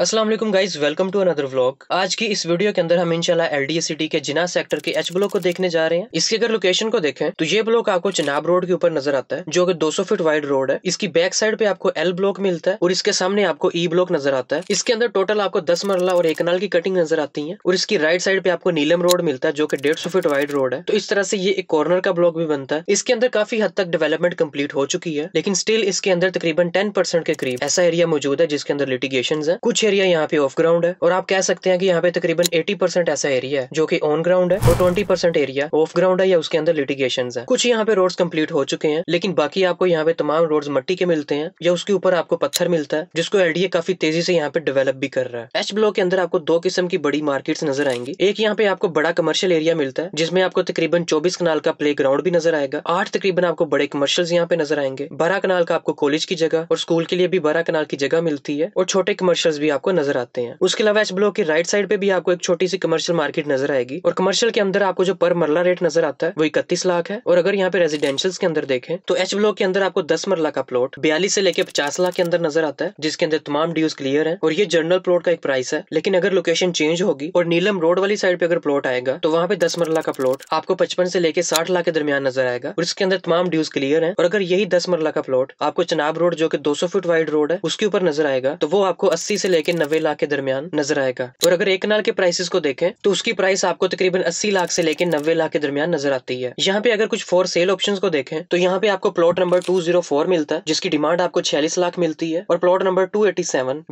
Aslam guys welcome to another vlog आज की इस वीडियो के अंदर हम डी एलडीए सिटी के जिना सेक्टर के एच ब्लॉक को देखने जा रहे हैं इसके अगर लोकेशन को देखें तो ये ब्लॉक आपको चनाब रोड के ऊपर नजर आता है जो कि 200 फीट वाइड रोड है इसकी बैक साइड पे आपको एल ब्लॉक मिलता है और इसके सामने आपको ई e ब्लॉक नजर आता है इसके अंदर टोटल आपको दस मरला और एक कनाल की कटिंग नजर आती है और इसकी राइट साइड पे आपको नीलम रोड मिलता है जो की डेढ़ फीट वाइड रोड है तो इस तरह से ये एक कॉर्नर का ब्लॉक भी बनता है इसके अंदर काफी हद तक डेवलपमेंट कम्प्लीट हो चुकी है लेकिन स्टिल इसके अंदर तकरीबन टेन के करीब ऐसा एरिया मौजूद है जिसके अंदर लिटिगेशन है कुछ एरिया यहाँ पे ऑफ ग्राउंड है और आप कह सकते हैं कि यहाँ पे तकरीबन 80 परसेंट ऐसा एरिया है जो कि ऑन ग्राउंड है और 20 परसेंट एरिया ऑफ ग्राउंड है या उसके अंदर लिटिगेशन है कुछ यहाँ पे रोड कम्पलीट हो चुके हैं लेकिन बाकी आपको यहाँ पे तमाम रोड मट्टी के मिलते हैं या उसके ऊपर आपको पत्थर मिलता है जिसको एल काफी तेजी से यहाँ पे डेवलप भी कर रहा है एच ब्लॉक के अंदर आपको दो किस्म की बड़ी मार्केट्स नजर आएंगी एक यहाँ पे आपको बड़ा कमर्शियल एरिया मिलता है जिसमें आपको तकरीबन चौबीस कनाल का प्ले ग्राउंड भी नजर आएगा आठ तकरीबन आपको बड़े कमर्शियल यहाँ पे नजर आएंगे बारह कनाल का आपको कॉलेज की जगह और स्कूल के लिए भी बारह कनाल की जगह मिलती है और छोटे कमर्शियल भी आपको नजर आते हैं उसके अलावा एच ब्लॉक की राइट साइड पे भी आपको एक छोटी सी कमर्शियल मार्केट नजर आएगी और कमर्शियल के अंदर आपको जो पर मरला रेट नजर आता है वो इकतीस लाख है और अगर यहाँ पे रेजिडेंशियल के अंदर देखें तो एच ब्लॉक के अंदर आपको दस मरला का प्लॉट बयालीस से लेकर पचास लाख के अंदर नजर आता है जिसके अंदर तमाम ड्यूज क्लियर है और ये जनरल प्लॉट का एक प्राइस है लेकिन अगर लोकेशन चेंज होगी और नीलम रोड वाली साइड पे अगर प्लॉट आएगा तो वहाँ पे दस मरला का प्लॉट आपको पचपन से लेकर साठ लाख के दरमियान नजर आएगा और इसके अंदर तमाम ड्यूज क्लियर है और अगर यही दस मरला का प्लॉट आपको चनाब रोड जो कि दो फुट वाइड रोड है उसके ऊपर नजर आएगा तो वो आपको अस्सी से लेकर लेके नब्बे लाख के दरमियान नजर आएगा और अगर एक नाल के प्राइसेस को देखें तो उसकी प्राइस आपको तकरीबन अस्सी लाख से लेके नब्बे लाख के दरमियान नजर आती है यहाँ पे अगर कुछ फोर सेल ऑप्शन को देखें तो यहाँ पे आपको प्लॉट नंबर टू मिलता है जिसकी डिमांड आपको छियालीस लाख मिलती है और प्लॉट नंबर टू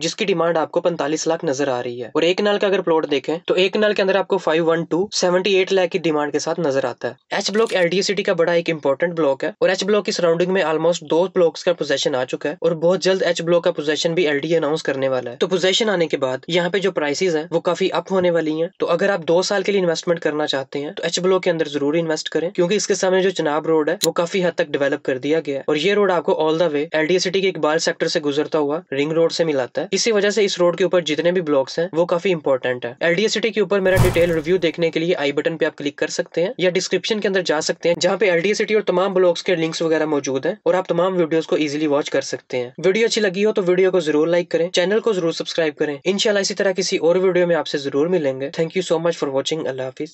जिसकी डिमांड आपको पैंतालीस लाख नजर आ रही है और एक नाल का अगर प्लॉट देखें तो एक नाल के अंदर आपको five one two seventy eight lakh की डिमांड के साथ नजर आता है एच ब्लॉक एल सिटी का बड़ा एक इंपॉर्टेंट ब्लॉक है और एच ब्लॉक की सराउंडिंग में ऑलमोस्ट दो ब्लॉक्स का पोजेशन आ चुका है और बहुत जल्द एच ब्लॉक का पोजेशन भी एलडीए अनाउंस करने वाला है तो पोजेशन आने के बाद यहाँ पे जो प्राइसेस हैं वो काफी अप होने वाली हैं तो अगर आप दो साल के लिए इन्वेस्टमेंट करना चाहते हैं तो एच ब्लॉक के अंदर जरूर इन्वेस्ट करें क्योंकि इसके सामने जो चनाब रोड है वो काफी हद तक डेवलप कर दिया गया है और ये रोड आपको all the way LDA city के इकबाल सेक्टर से गुजरता हुआ रिंग रोड से मिलाता है इसी वजह से इस रोड के ऊपर जितने भी ब्लॉक्स हैं वो काफी इंपॉर्टेंट है एलडीए सिटी के ऊपर मेरा डिटेल रिव्यू देखने के लिए आई बटन पे आप क्लिक कर सकते हैं या डिस्क्रिप्शन के अंदर जा सकते हैं जहाँ पे डी सिटी और तमाम ब्लॉक्स के लिंक्स वगैरह मौजूद है और आप तमाम वीडियोज को इजिली वॉच कर सकते हैं वीडियो अच्छी लगी हो तो वीडियो को जरूर लाइक करें चैनल को जरूर सब्सक्राइब सब्सक्राइब करें इनशाला इसी तरह किसी और वीडियो में आपसे जरूर मिलेंगे thank you so much for watching अल्लाह हाफिज